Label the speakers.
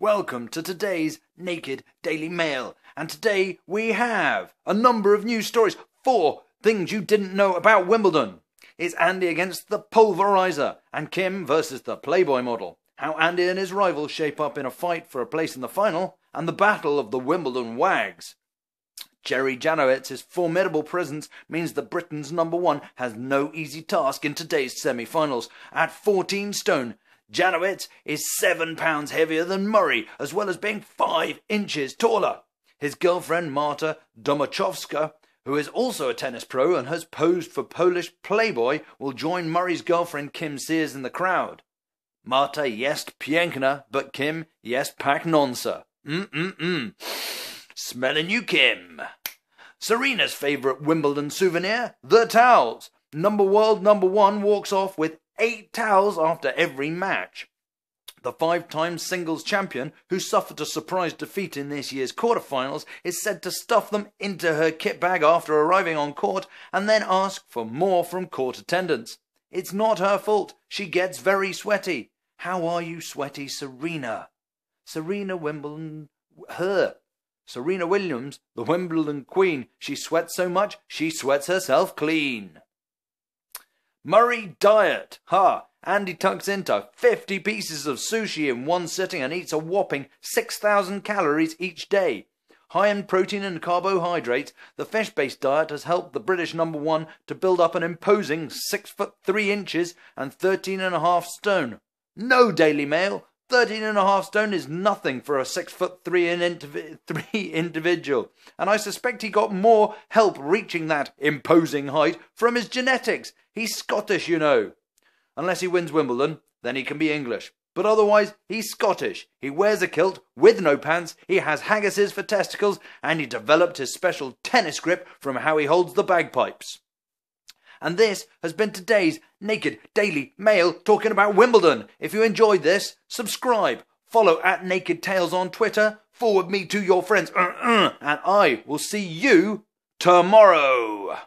Speaker 1: Welcome to today's Naked Daily Mail. And today we have a number of news stories. Four things you didn't know about Wimbledon. It's Andy against the pulverizer and Kim versus the Playboy model. How Andy and his rival shape up in a fight for a place in the final and the battle of the Wimbledon wags. Jerry Janowitz's formidable presence means the Britain's number one has no easy task in today's semi-finals. At 14 stone, Janowitz is seven pounds heavier than Murray, as well as being five inches taller. His girlfriend, Marta Domachowska, who is also a tennis pro and has posed for Polish Playboy, will join Murray's girlfriend Kim Sears in the crowd. Marta yes piękna, but Kim yes pak nonsa. Mm-mm-mm. Smelling you, Kim. Serena's favourite Wimbledon souvenir, the towels. Number world number one walks off with eight towels after every match. The five time singles champion, who suffered a surprise defeat in this year's quarterfinals, is said to stuff them into her kit bag after arriving on court and then ask for more from court attendants. It's not her fault. She gets very sweaty. How are you sweaty, Serena? Serena Wimbledon, her. Serena Williams, the Wimbledon queen, she sweats so much she sweats herself clean. Murray diet. Ha! Andy tucks into 50 pieces of sushi in one sitting and eats a whopping 6,000 calories each day. High in protein and carbohydrates, the fish based diet has helped the British number one to build up an imposing 6 foot 3 inches and 13 and a half stone. No Daily Mail! 13 and a half stone is nothing for a six foot three, indiv- three individual, and I suspect he got more help reaching that imposing height from his genetics. He's Scottish, you know. Unless he wins Wimbledon, then he can be English. But otherwise, he's Scottish. He wears a kilt with no pants, he has haggises for testicles, and he developed his special tennis grip from how he holds the bagpipes. And this has been today's Naked Daily Mail talking about Wimbledon. If you enjoyed this, subscribe, follow at Naked Tales on Twitter, forward me to your friends, uh-uh. and I will see you tomorrow.